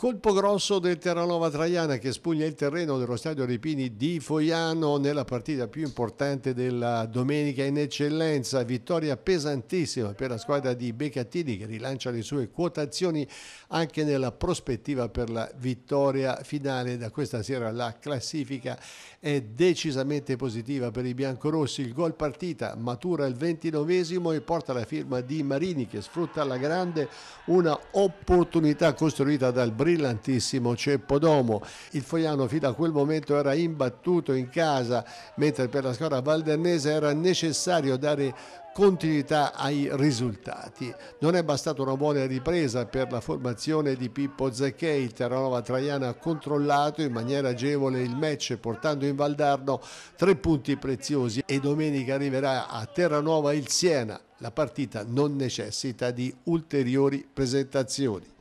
Colpo grosso del Terranova Traiana che spugna il terreno dello stadio Ripini di Foiano nella partita più importante della domenica in eccellenza. Vittoria pesantissima per la squadra di Becattini che rilancia le sue quotazioni anche nella prospettiva per la vittoria finale. Da questa sera la classifica è decisamente positiva per i biancorossi. Il gol partita matura il ventinovesimo e porta la firma di Marini che sfrutta alla grande una opportunità costruita dal Brindisi brillantissimo ceppo d'omo. Il Fogliano fino a quel momento era imbattuto in casa, mentre per la squadra valdennese era necessario dare continuità ai risultati. Non è bastata una buona ripresa per la formazione di Pippo Zecchei, il Terranova Traiana ha controllato in maniera agevole il match portando in Valdarno tre punti preziosi e domenica arriverà a Terranova il Siena. La partita non necessita di ulteriori presentazioni.